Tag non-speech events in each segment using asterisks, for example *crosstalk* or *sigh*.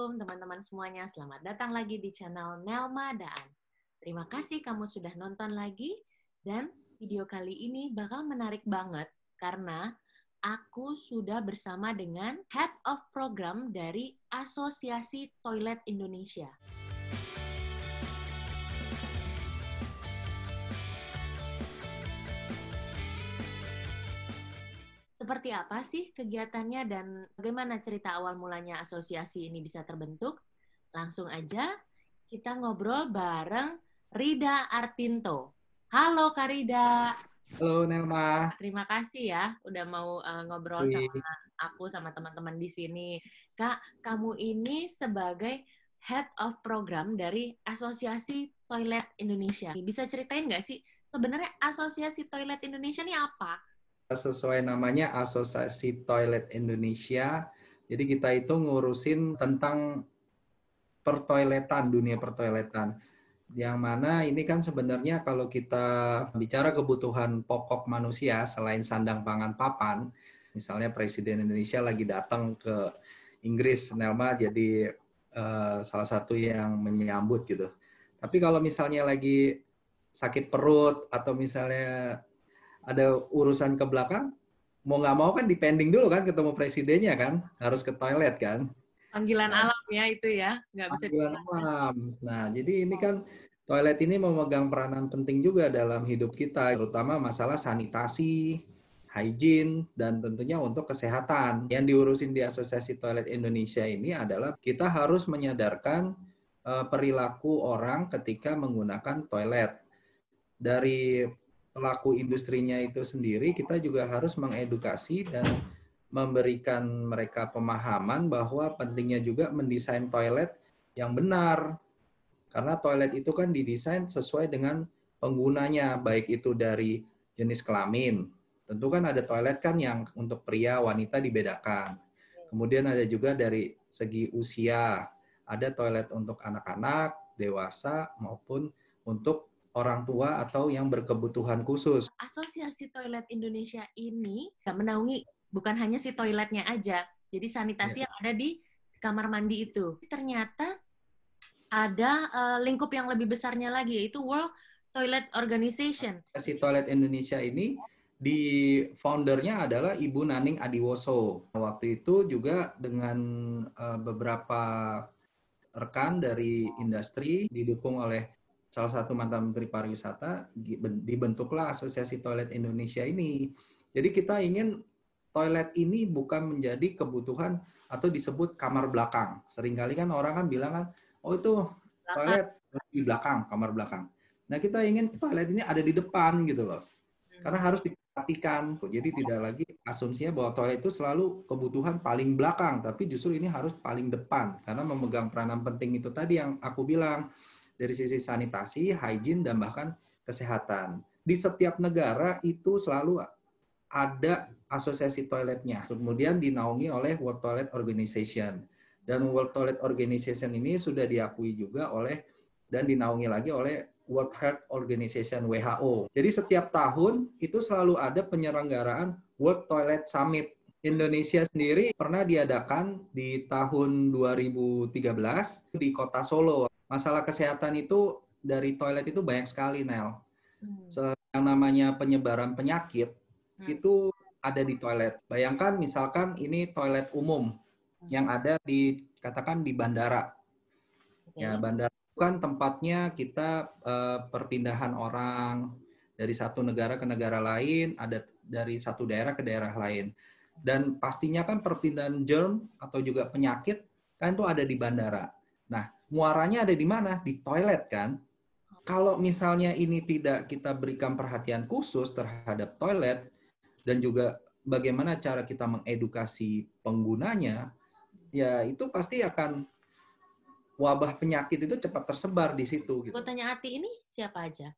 Assalamualaikum teman-teman semuanya. Selamat datang lagi di channel Nelma Daan. Terima kasih kamu sudah nonton lagi dan video kali ini bakal menarik banget karena aku sudah bersama dengan Head of Program dari Asosiasi Toilet Indonesia. Seperti apa sih kegiatannya dan bagaimana cerita awal mulanya asosiasi ini bisa terbentuk? Langsung aja kita ngobrol bareng Rida Artinto. Halo Kak Rida. Halo Nelma. Terima kasih ya udah mau uh, ngobrol Ui. sama aku sama teman-teman di sini. Kak, kamu ini sebagai head of program dari Asosiasi Toilet Indonesia. Bisa ceritain nggak sih sebenarnya Asosiasi Toilet Indonesia ini apa? sesuai namanya Asosiasi Toilet Indonesia. Jadi kita itu ngurusin tentang pertoiletan, dunia pertoiletan. Yang mana ini kan sebenarnya kalau kita bicara kebutuhan pokok manusia selain sandang pangan papan, misalnya Presiden Indonesia lagi datang ke Inggris, Nelma jadi uh, salah satu yang menyambut gitu. Tapi kalau misalnya lagi sakit perut atau misalnya ada urusan ke belakang, mau nggak mau kan depending dulu kan ketemu presidennya kan, harus ke toilet kan. Panggilan nah, alam ya itu ya, nggak bisa. Panggilan alam. Nah jadi ini kan toilet ini memegang peranan penting juga dalam hidup kita, terutama masalah sanitasi, hygiene, dan tentunya untuk kesehatan. Yang diurusin di Asosiasi Toilet Indonesia ini adalah kita harus menyadarkan eh, perilaku orang ketika menggunakan toilet. Dari pelaku industrinya itu sendiri kita juga harus mengedukasi dan memberikan mereka pemahaman bahwa pentingnya juga mendesain toilet yang benar. Karena toilet itu kan didesain sesuai dengan penggunanya, baik itu dari jenis kelamin. Tentu kan ada toilet kan yang untuk pria, wanita dibedakan. Kemudian ada juga dari segi usia. Ada toilet untuk anak-anak, dewasa, maupun untuk orang tua atau yang berkebutuhan khusus. Asosiasi Toilet Indonesia ini menaungi bukan hanya si toiletnya aja, jadi sanitasi ya. yang ada di kamar mandi itu. Ternyata ada uh, lingkup yang lebih besarnya lagi yaitu World Toilet Organization. Asosiasi Toilet Indonesia ini di foundernya adalah Ibu Naning Adiwoso. Waktu itu juga dengan uh, beberapa rekan dari industri didukung oleh salah satu mantan Menteri Pariwisata dibentuklah Asosiasi Toilet Indonesia ini. Jadi kita ingin toilet ini bukan menjadi kebutuhan atau disebut kamar belakang. Seringkali kan orang kan bilang kan, oh itu toilet di belakang, kamar belakang. Nah kita ingin toilet ini ada di depan gitu loh. Hmm. Karena harus diperhatikan. Jadi tidak lagi asumsinya bahwa toilet itu selalu kebutuhan paling belakang, tapi justru ini harus paling depan. Karena memegang peranan penting itu tadi yang aku bilang, dari sisi sanitasi, hygiene, dan bahkan kesehatan. Di setiap negara itu selalu ada asosiasi toiletnya. Kemudian dinaungi oleh World Toilet Organization. Dan World Toilet Organization ini sudah diakui juga oleh dan dinaungi lagi oleh World Health Organization WHO. Jadi setiap tahun itu selalu ada penyelenggaraan World Toilet Summit. Indonesia sendiri pernah diadakan di tahun 2013 di kota Solo masalah kesehatan itu dari toilet itu banyak sekali, Nel. Hmm. yang namanya penyebaran penyakit hmm. itu ada di toilet. Bayangkan misalkan ini toilet umum hmm. yang ada di katakan di bandara. Okay. Ya, bandara kan tempatnya kita uh, perpindahan orang dari satu negara ke negara lain, ada dari satu daerah ke daerah lain. Dan pastinya kan perpindahan germ atau juga penyakit kan itu ada di bandara. Nah, muaranya ada di mana? Di toilet kan? Kalau misalnya ini tidak kita berikan perhatian khusus terhadap toilet dan juga bagaimana cara kita mengedukasi penggunanya, ya itu pasti akan wabah penyakit itu cepat tersebar di situ. Gitu. tanya ATI ini siapa aja?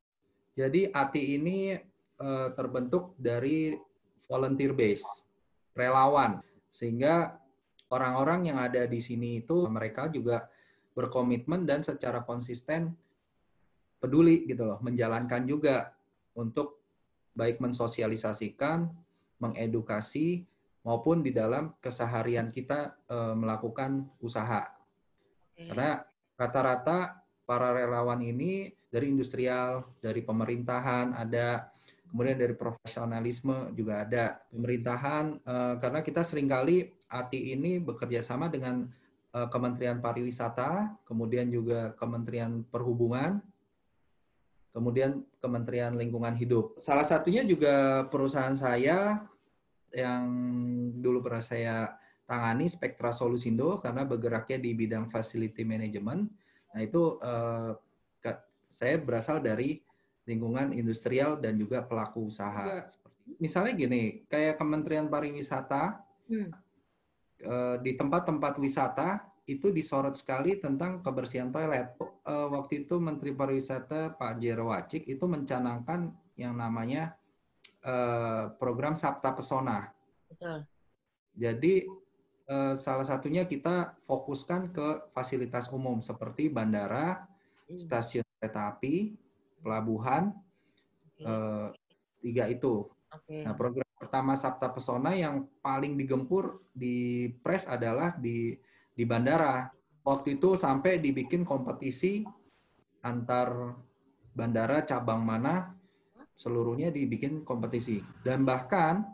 Jadi ATI ini uh, terbentuk dari volunteer base, relawan. Sehingga orang-orang yang ada di sini itu mereka juga berkomitmen dan secara konsisten peduli gitu loh, menjalankan juga untuk baik mensosialisasikan, mengedukasi maupun di dalam keseharian kita e, melakukan usaha. Okay. Karena rata-rata para relawan ini dari industrial, dari pemerintahan ada, kemudian dari profesionalisme juga ada. Pemerintahan e, karena kita seringkali arti ini bekerja sama dengan Eh, Kementerian Pariwisata, kemudian juga Kementerian Perhubungan, kemudian Kementerian Lingkungan Hidup. Salah satunya juga perusahaan saya yang dulu pernah saya tangani Spectra Solusindo karena bergeraknya di bidang facility management. Nah, itu eh, saya berasal dari lingkungan industrial dan juga pelaku usaha. Iya. Misalnya gini, kayak Kementerian Pariwisata hmm Eh, di tempat-tempat wisata itu disorot sekali tentang kebersihan toilet. Eh, waktu itu Menteri Pariwisata Pak Jero Wacik itu mencanangkan yang namanya eh, program Sabta Pesona. Betul. Jadi salah satunya kita fokuskan ke fasilitas umum seperti bandara, hmm. stasiun kereta api, pelabuhan, okay. tiga itu. Okay. Nah program pertama Sabta Pesona yang paling digempur di press adalah di di bandara. Waktu itu sampai dibikin kompetisi antar bandara cabang mana seluruhnya dibikin kompetisi dan bahkan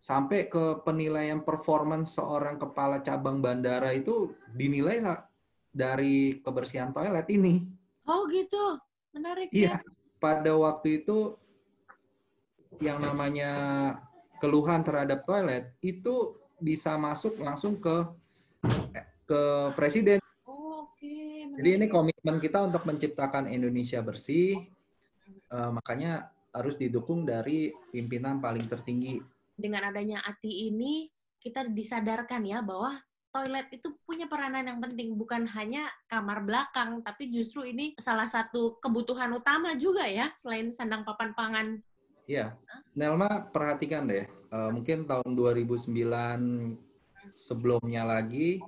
sampai ke penilaian performance seorang kepala cabang bandara itu dinilai dari kebersihan toilet ini. Oh gitu, menarik iya. ya. Pada waktu itu yang namanya keluhan terhadap toilet itu bisa masuk langsung ke ke presiden. Oh, okay. Jadi ini komitmen kita untuk menciptakan Indonesia bersih, uh, makanya harus didukung dari pimpinan paling tertinggi. Dengan adanya ATI ini, kita disadarkan ya bahwa toilet itu punya peranan yang penting bukan hanya kamar belakang tapi justru ini salah satu kebutuhan utama juga ya selain sandang papan pangan Iya, Nelma perhatikan deh, uh, mungkin tahun 2009 sebelumnya lagi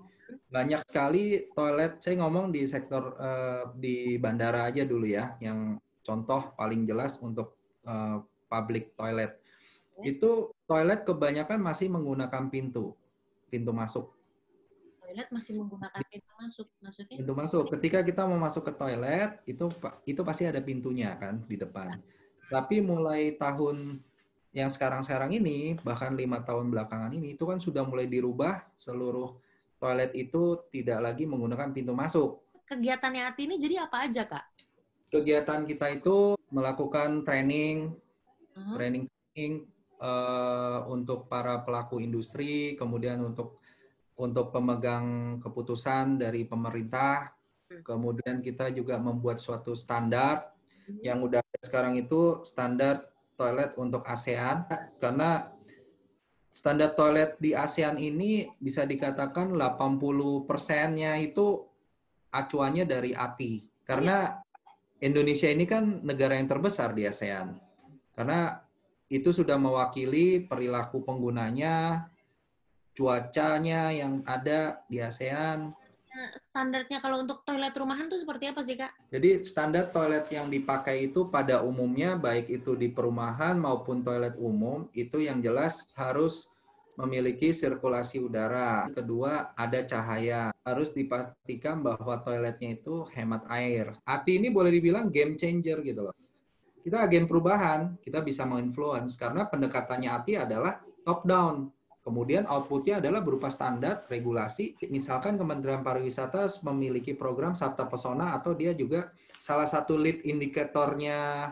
banyak sekali toilet. Saya ngomong di sektor uh, di bandara aja dulu ya, yang contoh paling jelas untuk uh, public toilet. Iya. Itu toilet kebanyakan masih menggunakan pintu, pintu masuk. Toilet masih menggunakan pintu masuk, maksudnya? Pintu masuk. Ketika kita mau masuk ke toilet, itu itu pasti ada pintunya kan di depan. Ya tapi mulai tahun yang sekarang-sekarang ini, bahkan lima tahun belakangan ini, itu kan sudah mulai dirubah seluruh toilet itu tidak lagi menggunakan pintu masuk. Kegiatannya hati ini jadi apa aja, Kak? Kegiatan kita itu melakukan training, uh-huh. training, training uh, untuk para pelaku industri, kemudian untuk untuk pemegang keputusan dari pemerintah, hmm. kemudian kita juga membuat suatu standar Hmm. yang udah sekarang itu standar toilet untuk ASEAN karena standar toilet di ASEAN ini bisa dikatakan 80 persennya itu acuannya dari api. karena iya. Indonesia ini kan negara yang terbesar di ASEAN karena itu sudah mewakili perilaku penggunanya cuacanya yang ada di ASEAN standarnya kalau untuk toilet rumahan tuh seperti apa sih kak? Jadi standar toilet yang dipakai itu pada umumnya baik itu di perumahan maupun toilet umum itu yang jelas harus memiliki sirkulasi udara. Kedua, ada cahaya. Harus dipastikan bahwa toiletnya itu hemat air. Ati ini boleh dibilang game changer gitu loh. Kita agen perubahan, kita bisa menginfluence karena pendekatannya Ati adalah top down Kemudian outputnya adalah berupa standar, regulasi. Misalkan Kementerian Pariwisata memiliki program Sabta Pesona atau dia juga salah satu lead indikatornya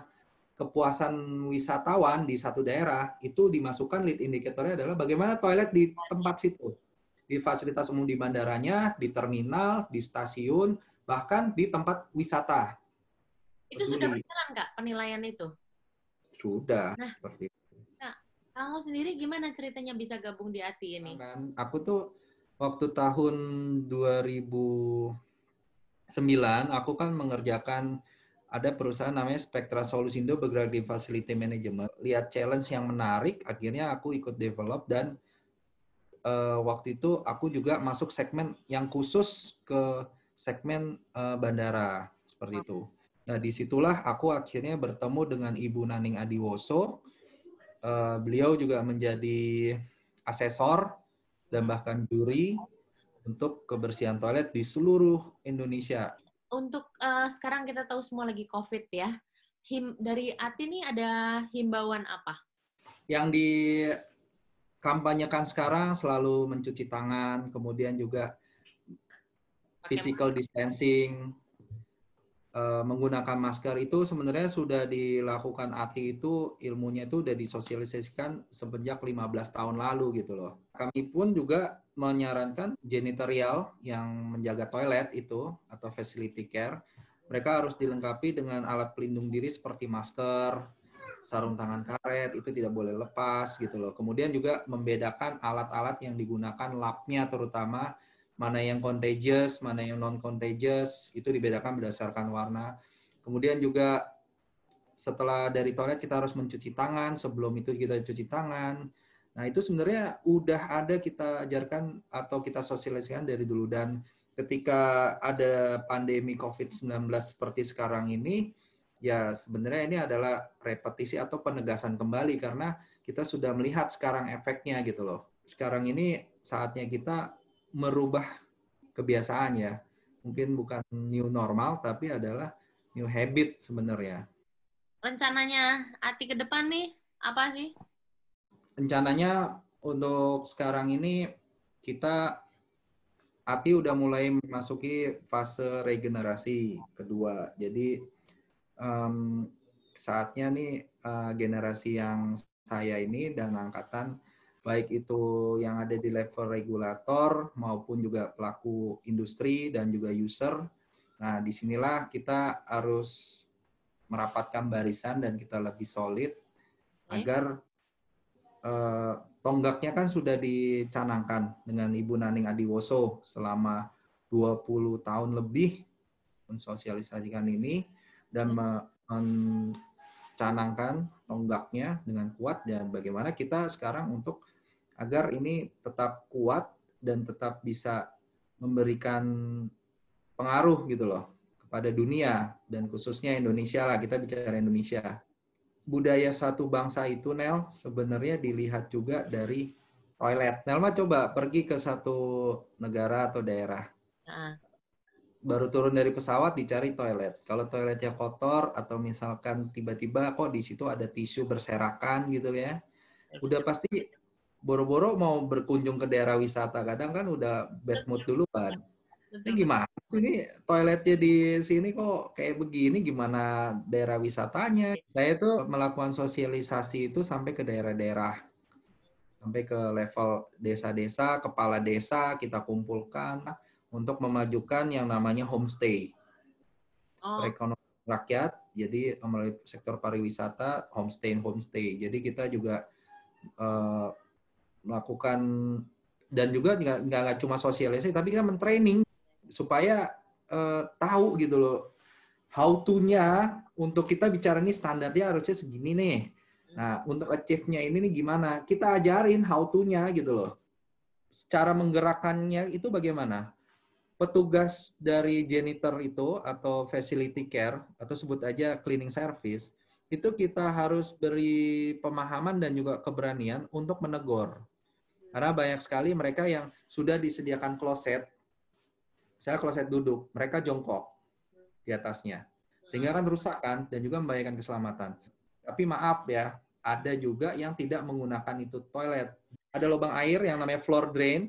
kepuasan wisatawan di satu daerah, itu dimasukkan lead indikatornya adalah bagaimana toilet di tempat situ. Di fasilitas umum di bandaranya, di terminal, di stasiun, bahkan di tempat wisata. Itu Peduli. sudah berjalan, nggak penilaian itu? Sudah. Nah, seperti itu kamu sendiri gimana ceritanya bisa gabung di ATI ini? Aku tuh waktu tahun 2009 aku kan mengerjakan ada perusahaan namanya Spectra Solusindo bergerak di facility management. Lihat challenge yang menarik, akhirnya aku ikut develop dan uh, waktu itu aku juga masuk segmen yang khusus ke segmen uh, bandara seperti itu. Nah disitulah aku akhirnya bertemu dengan Ibu Naning Adiwoso uh, beliau juga menjadi asesor dan bahkan juri untuk kebersihan toilet di seluruh Indonesia. Untuk uh, sekarang kita tahu semua lagi COVID ya. Him, dari Ati ini ada himbauan apa? Yang di kampanyekan sekarang selalu mencuci tangan, kemudian juga physical distancing, Eh, menggunakan masker itu sebenarnya sudah dilakukan ATI itu ilmunya itu sudah disosialisasikan sejak 15 tahun lalu gitu loh. Kami pun juga menyarankan janitorial yang menjaga toilet itu atau facility care mereka harus dilengkapi dengan alat pelindung diri seperti masker, sarung tangan karet itu tidak boleh lepas gitu loh. Kemudian juga membedakan alat-alat yang digunakan lapnya terutama mana yang contagious, mana yang non contagious itu dibedakan berdasarkan warna. Kemudian juga setelah dari toilet kita harus mencuci tangan, sebelum itu kita cuci tangan. Nah, itu sebenarnya udah ada kita ajarkan atau kita sosialisasikan dari dulu dan ketika ada pandemi COVID-19 seperti sekarang ini, ya sebenarnya ini adalah repetisi atau penegasan kembali karena kita sudah melihat sekarang efeknya gitu loh. Sekarang ini saatnya kita merubah kebiasaan ya. Mungkin bukan new normal, tapi adalah new habit sebenarnya. Rencananya Ati ke depan nih, apa sih? Rencananya untuk sekarang ini kita Ati udah mulai memasuki fase regenerasi kedua. Jadi um, saatnya nih uh, generasi yang saya ini dan angkatan baik itu yang ada di level regulator maupun juga pelaku industri dan juga user. Nah, disinilah kita harus merapatkan barisan dan kita lebih solid okay. agar eh, tonggaknya kan sudah dicanangkan dengan Ibu Naning Adiwoso selama 20 tahun lebih mensosialisasikan ini dan mencanangkan tonggaknya dengan kuat dan bagaimana kita sekarang untuk agar ini tetap kuat dan tetap bisa memberikan pengaruh gitu loh kepada dunia dan khususnya Indonesia lah kita bicara Indonesia. Budaya satu bangsa itu Nel sebenarnya dilihat juga dari toilet. Nel mah coba pergi ke satu negara atau daerah. Baru turun dari pesawat dicari toilet. Kalau toiletnya kotor atau misalkan tiba-tiba kok di situ ada tisu berserakan gitu ya. Udah iya. pasti boro-boro mau berkunjung ke daerah wisata kadang kan udah bad mood dulu kan. Ini gimana sih ini toiletnya di sini kok kayak begini gimana daerah wisatanya? Saya tuh melakukan sosialisasi itu sampai ke daerah-daerah sampai ke level desa-desa, kepala desa kita kumpulkan untuk memajukan yang namanya homestay. Oh. Perekonomian rakyat, jadi melalui sektor pariwisata, homestay, homestay. Jadi kita juga uh, melakukan dan juga nggak cuma sosialisasi tapi kita mentraining supaya uh, tahu gitu loh how to-nya untuk kita bicara nih standarnya harusnya segini nih. Nah, untuk achieve-nya ini nih gimana? Kita ajarin how to-nya gitu loh. secara menggerakannya itu bagaimana? Petugas dari janitor itu atau facility care atau sebut aja cleaning service itu kita harus beri pemahaman dan juga keberanian untuk menegur. Karena banyak sekali mereka yang sudah disediakan kloset, misalnya kloset duduk, mereka jongkok di atasnya. Sehingga hmm. kan rusak kan dan juga membahayakan keselamatan. Tapi maaf ya, ada juga yang tidak menggunakan itu toilet. Ada lubang air yang namanya floor drain.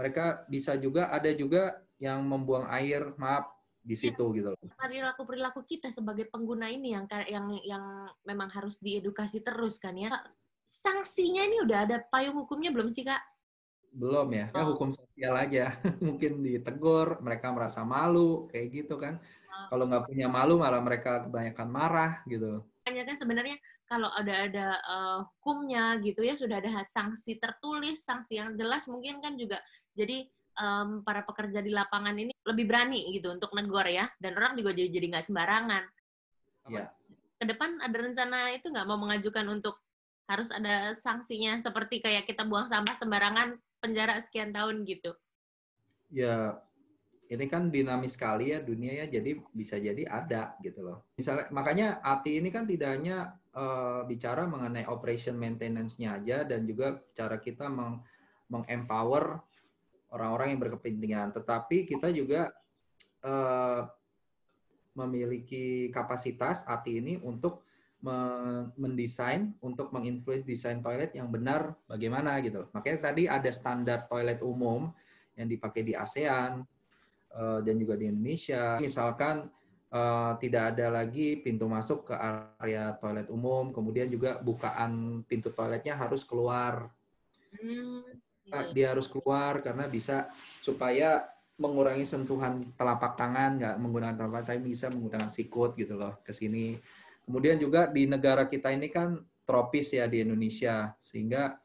Mereka bisa juga ada juga yang membuang air, maaf di iya. situ ya, gitu loh. Perilaku perilaku kita sebagai pengguna ini yang yang yang memang harus diedukasi terus kan ya sanksinya ini udah ada payung hukumnya belum sih kak? Belum ya, kan hukum sosial aja. *laughs* Mungkin ditegur, mereka merasa malu, kayak gitu kan. Oh. Kalau nggak punya malu malah mereka kebanyakan marah gitu. Hanya kan sebenarnya kalau ada ada uh, hukumnya gitu ya sudah ada sanksi tertulis, sanksi yang jelas mungkin kan juga jadi um, para pekerja di lapangan ini lebih berani gitu untuk negor ya dan orang juga jadi jadi nggak sembarangan. Iya. Ke depan ada rencana itu nggak mau mengajukan untuk harus ada sanksinya seperti kayak kita buang sampah sembarangan penjara sekian tahun gitu. Ya, ini kan dinamis sekali ya dunia ya, jadi bisa jadi ada gitu loh. Misalnya makanya ATI ini kan tidak hanya uh, bicara mengenai operation maintenance-nya aja dan juga cara kita meng mengempower orang-orang yang berkepentingan, tetapi kita juga uh, memiliki kapasitas ATI ini untuk mendesain untuk menginfluence desain toilet yang benar bagaimana gitu. Makanya tadi ada standar toilet umum yang dipakai di ASEAN eh, dan juga di Indonesia. Misalkan eh, tidak ada lagi pintu masuk ke area toilet umum, kemudian juga bukaan pintu toiletnya harus keluar. Hmm, iya. Dia harus keluar karena bisa supaya mengurangi sentuhan telapak tangan, nggak menggunakan telapak tangan, bisa menggunakan sikut gitu loh ke sini Kemudian juga di negara kita ini kan tropis ya di Indonesia, sehingga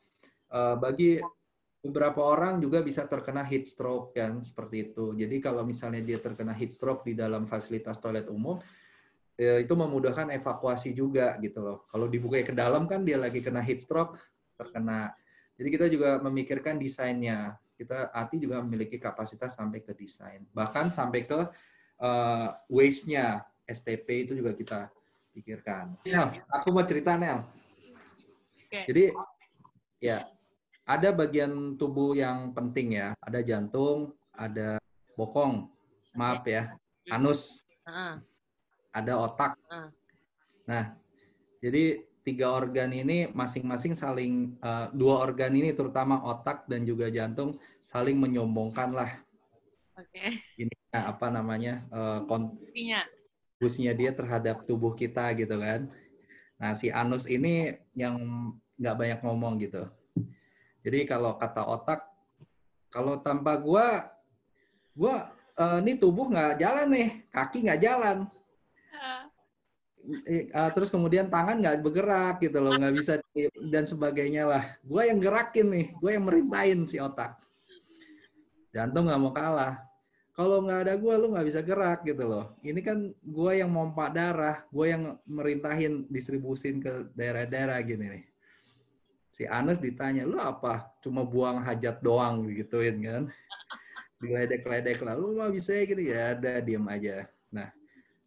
uh, bagi beberapa orang juga bisa terkena heat stroke kan seperti itu. Jadi kalau misalnya dia terkena heat stroke di dalam fasilitas toilet umum ya itu memudahkan evakuasi juga gitu loh. Kalau dibuka ke dalam kan dia lagi kena heat stroke terkena. Jadi kita juga memikirkan desainnya. Kita ATI juga memiliki kapasitas sampai ke desain. Bahkan sampai ke uh, waste-nya STP itu juga kita pikirkan. Nel, aku mau cerita Nel. Okay. Jadi ya ada bagian tubuh yang penting ya. Ada jantung, ada bokong, maaf ya, anus, ada otak. Nah, jadi tiga organ ini masing-masing saling eh, dua organ ini terutama otak dan juga jantung saling menyombongkan lah. Oke. Okay. Ini eh, apa namanya uh, kontribusinya dia terhadap tubuh kita gitu kan. Nah, si anus ini yang nggak banyak ngomong gitu. Jadi kalau kata otak, kalau tanpa gua, gua uh, ini tubuh nggak jalan nih, kaki nggak jalan. Uh, terus kemudian tangan nggak bergerak gitu loh, nggak bisa dan sebagainya lah. Gua yang gerakin nih, gua yang merintain si otak. Jantung nggak mau kalah kalau nggak ada gue lu nggak bisa gerak gitu loh ini kan gue yang mompa darah gue yang merintahin distribusin ke daerah-daerah gini nih si Anes ditanya lu apa cuma buang hajat doang gituin kan diledek-ledek lah lu mah bisa ya? gitu ya ada diem aja nah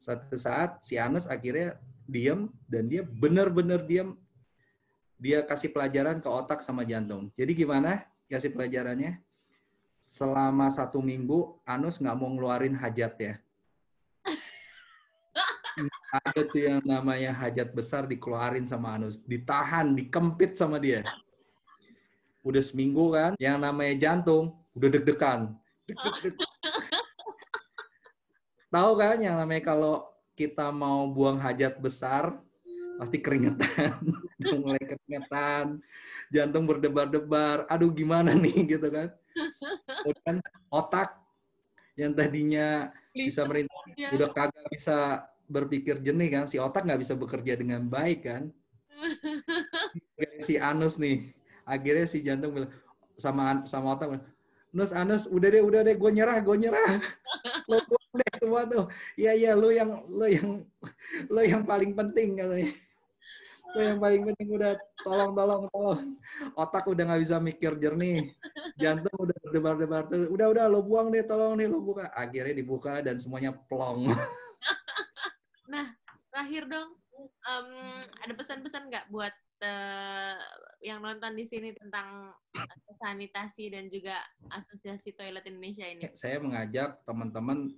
suatu saat si Anes akhirnya diem dan dia bener-bener diem dia kasih pelajaran ke otak sama jantung jadi gimana kasih pelajarannya selama satu minggu Anus nggak mau ngeluarin hajat ya. Ada tuh yang namanya hajat besar dikeluarin sama Anus, ditahan, dikempit sama dia. Udah seminggu kan, yang namanya jantung udah deg-degan. Deg -deg -deg. Tahu kan yang namanya kalau kita mau buang hajat besar, pasti keringetan, udah mulai keringetan, jantung berdebar-debar, aduh gimana nih gitu kan Kemudian otak yang tadinya bisa merintah, ya. udah kagak bisa berpikir jernih kan, si otak nggak bisa bekerja dengan baik kan. si anus nih, akhirnya si jantung bilang sama sama otak bilang, Nus Anus udah deh udah deh gue nyerah gue nyerah lo deh semua tuh iya iya lo yang lo yang lo yang paling penting katanya itu yang paling penting udah tolong tolong tolong otak udah nggak bisa mikir jernih jantung udah berdebar-debar udah udah lo buang deh tolong nih lo buka akhirnya dibuka dan semuanya plong *laughs* nah terakhir dong um, ada pesan-pesan nggak buat uh, yang nonton di sini tentang eh, sanitasi dan juga asosiasi toilet Indonesia ini saya mengajak teman-teman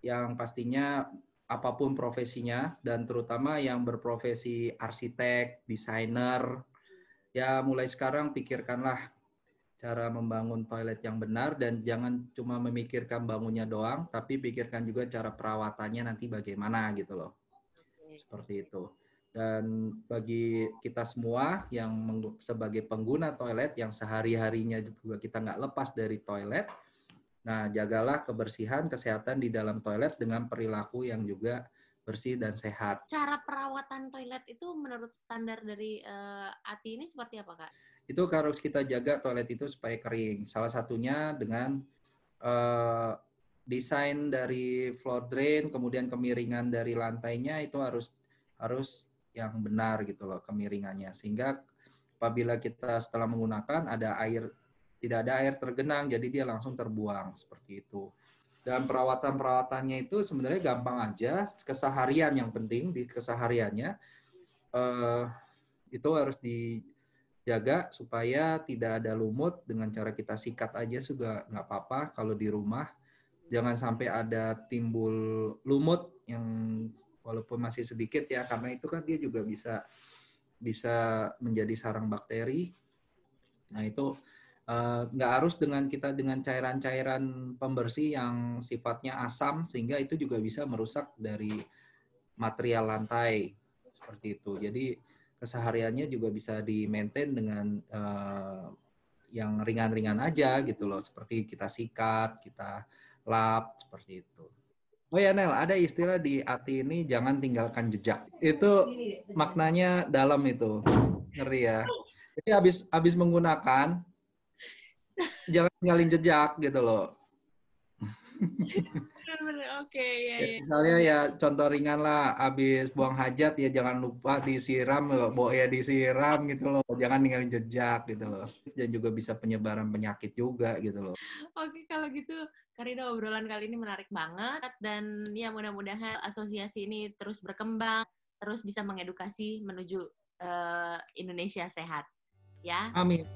yang pastinya apapun profesinya dan terutama yang berprofesi arsitek, desainer, ya mulai sekarang pikirkanlah cara membangun toilet yang benar dan jangan cuma memikirkan bangunnya doang, tapi pikirkan juga cara perawatannya nanti bagaimana gitu loh. Seperti itu. Dan bagi kita semua yang sebagai pengguna toilet yang sehari-harinya juga kita nggak lepas dari toilet, Nah, jagalah kebersihan, kesehatan di dalam toilet dengan perilaku yang juga bersih dan sehat. Cara perawatan toilet itu menurut standar dari uh, ATI ini seperti apa, Kak? Itu harus kita jaga toilet itu supaya kering. Salah satunya dengan uh, desain dari floor drain, kemudian kemiringan dari lantainya itu harus harus yang benar gitu loh kemiringannya. Sehingga apabila kita setelah menggunakan ada air tidak ada air tergenang, jadi dia langsung terbuang seperti itu. Dan perawatan-perawatannya itu sebenarnya gampang aja, keseharian yang penting di kesehariannya eh, itu harus dijaga supaya tidak ada lumut dengan cara kita sikat aja juga nggak apa-apa kalau di rumah. Jangan sampai ada timbul lumut yang walaupun masih sedikit ya karena itu kan dia juga bisa bisa menjadi sarang bakteri. Nah itu Eh, nggak uh, harus dengan kita dengan cairan-cairan pembersih yang sifatnya asam sehingga itu juga bisa merusak dari material lantai seperti itu. Jadi kesehariannya juga bisa di maintain dengan uh, yang ringan-ringan aja gitu loh seperti kita sikat, kita lap seperti itu. Oh ya Nel, ada istilah di hati ini jangan tinggalkan jejak. Itu maknanya dalam itu. Ngeri ya. Jadi habis habis menggunakan jangan tinggalin jejak gitu loh. oke. Iya, ya, ya, misalnya ya contoh ringan lah, abis buang hajat ya jangan lupa disiram, ya, bo ya disiram gitu loh. Jangan tinggalin jejak gitu loh. Dan juga bisa penyebaran penyakit juga gitu loh. Oke, kalau gitu Karina obrolan kali ini menarik banget dan ya mudah-mudahan asosiasi ini terus berkembang, terus bisa mengedukasi menuju uh, Indonesia sehat. Ya. Amin.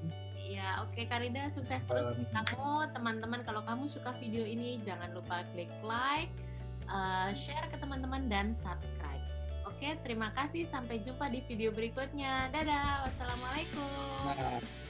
Iya, oke okay, Karida sukses terus um, kamu. Teman-teman kalau kamu suka video ini jangan lupa klik like, uh, share ke teman-teman dan subscribe. Oke, okay, terima kasih sampai jumpa di video berikutnya. Dadah, wassalamualaikum. Bye.